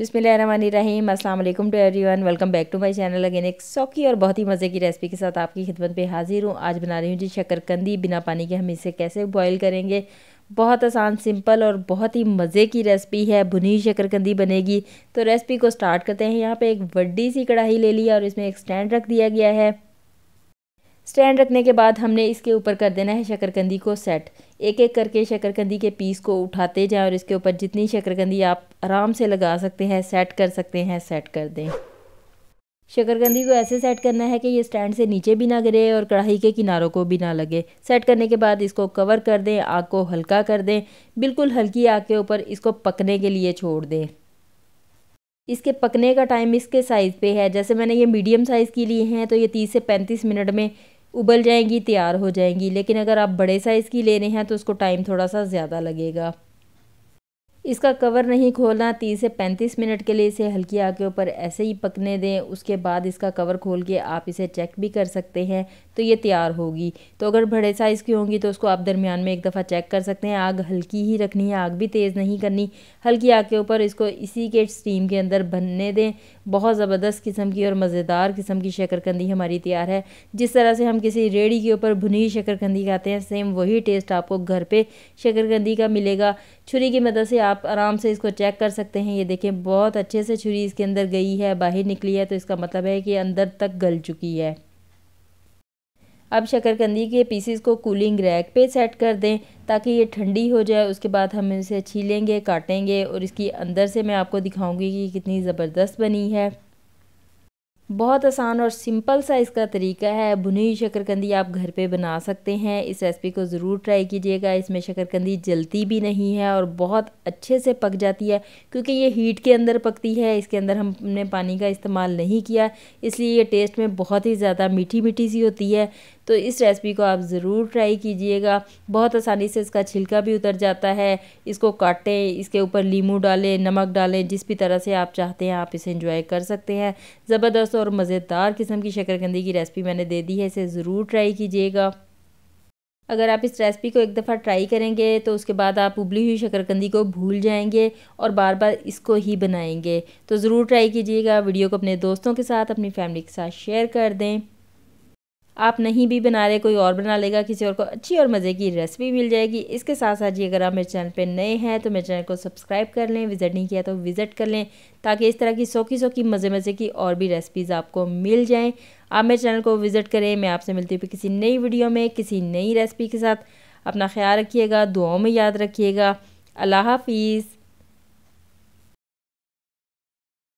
बिसमीम अल्लाम to everyone welcome back to my channel again एक सौकी और बहुत ही मज़े की रेसिपी के साथ आपकी खिदमत पे हाज़िर हूँ आज बना रही हूँ जी शकरकंदी बिना पानी के हम इसे कैसे बॉईल करेंगे बहुत आसान सिंपल और बहुत ही मज़े की रेसिपी है भुनी शक्करकंदी बनेगी तो रेसिपी को स्टार्ट करते हैं यहाँ पर एक बड्डी सी कढ़ाई ले ली और इसमें एक स्टैंड रख दिया गया है स्टैंड रखने के बाद हमने इसके ऊपर कर देना है शक्करकंदी को सेट एक एक करके शक्करकंदी के पीस को उठाते जाएं और इसके ऊपर जितनी शकरकंदी आप आराम से लगा सकते हैं सेट कर सकते हैं सेट कर दें शक्करकंदी को ऐसे सेट करना है कि ये स्टैंड से नीचे भी ना गिरे और कढ़ाई के किनारों को भी ना लगे सेट करने के बाद इसको कवर कर दें आग को हल्का कर दें बिल्कुल हल्की आग के ऊपर इसको पकने के लिए छोड़ दें इसके पकने का टाइम इसके साइज़ पे है जैसे मैंने ये मीडियम साइज़ की लिए हैं तो ये 30 से 35 मिनट में उबल जाएंगी तैयार हो जाएंगी लेकिन अगर आप बड़े साइज़ की ले रहे हैं तो उसको टाइम थोड़ा सा ज़्यादा लगेगा इसका कवर नहीं खोलना तीस से पैंतीस मिनट के लिए इसे हल्की आग के ऊपर ऐसे ही पकने दें उसके बाद इसका कवर खोल के आप इसे चेक भी कर सकते हैं तो ये तैयार होगी तो अगर बड़े साइज़ की होंगी तो उसको आप दरमियान में एक दफ़ा चेक कर सकते हैं आग हल्की ही रखनी है आग भी तेज़ नहीं करनी हल्की आग के ऊपर इसको इसी के स्टीम के अंदर बनने दें बहुत ज़बरदस्त किस्म की और मज़ेदार किस्म की शक्करकंदी हमारी तैयार है जिस तरह से हम किसी रेड़ी के ऊपर भुनी शक्करकंदी खाते हैं सेम वही टेस्ट आपको घर पर शक्करकंदी का मिलेगा छुरी की मदद से आप आराम से इसको चेक कर सकते हैं ये देखें बहुत अच्छे से छुरी इसके अंदर गई है बाहर निकली है तो इसका मतलब है कि अंदर तक गल चुकी है अब शक्करकंदी के पीसीस को कूलिंग रैक पे सेट कर दें ताकि ये ठंडी हो जाए उसके बाद हम इसे छीलेंगे काटेंगे और इसकी अंदर से मैं आपको दिखाऊंगी कि कितनी ज़बरदस्त बनी है बहुत आसान और सिंपल सा इसका तरीका है भुनी शक्करकंदी आप घर पे बना सकते हैं इस रेसिपी को ज़रूर ट्राई कीजिएगा इसमें शक्करकंदी जलती भी नहीं है और बहुत अच्छे से पक जाती है क्योंकि ये हीट के अंदर पकती है इसके अंदर हमने पानी का इस्तेमाल नहीं किया इसलिए ये टेस्ट में बहुत ही ज़्यादा मीठी मीठी सी होती है तो इस रेसिपी को आप ज़रूर ट्राई कीजिएगा बहुत आसानी से इसका छिलका भी उतर जाता है इसको काटें इसके ऊपर लीमू डालें नमक डालें जिस भी तरह से आप चाहते हैं आप इसे इंजॉय कर सकते हैं ज़बरदस्त और मज़ेदार किस्म की शकरकंदी की रेसिपी मैंने दे दी है इसे ज़रूर ट्राई कीजिएगा अगर आप इस रेसिपी को एक दफ़ा ट्राई करेंगे तो उसके बाद आप उबली हुई शकरकंदी को भूल जाएंगे और बार बार इसको ही बनाएंगे तो ज़रूर ट्राई कीजिएगा वीडियो को अपने दोस्तों के साथ अपनी फैमिली के साथ शेयर कर दें आप नहीं भी बना रहे कोई और बना लेगा किसी और को अच्छी और मज़े की रेसिपी मिल जाएगी इसके साथ साथ जी अगर आप मेरे चैनल पर नए हैं तो मेरे चैनल को सब्सक्राइब कर लें विज़िट नहीं किया तो विज़िट कर लें ताकि इस तरह की सौखी सौखी मज़े मज़े की और भी रेसिपीज़ आपको मिल जाएँ आप मेरे चैनल को विज़िट करें मैं आपसे मिलती हूँ किसी नई वीडियो में किसी नई रेसिपी के साथ अपना ख्याल रखिएगा दुआओं में याद रखिएगा अल्लाह हाफिज़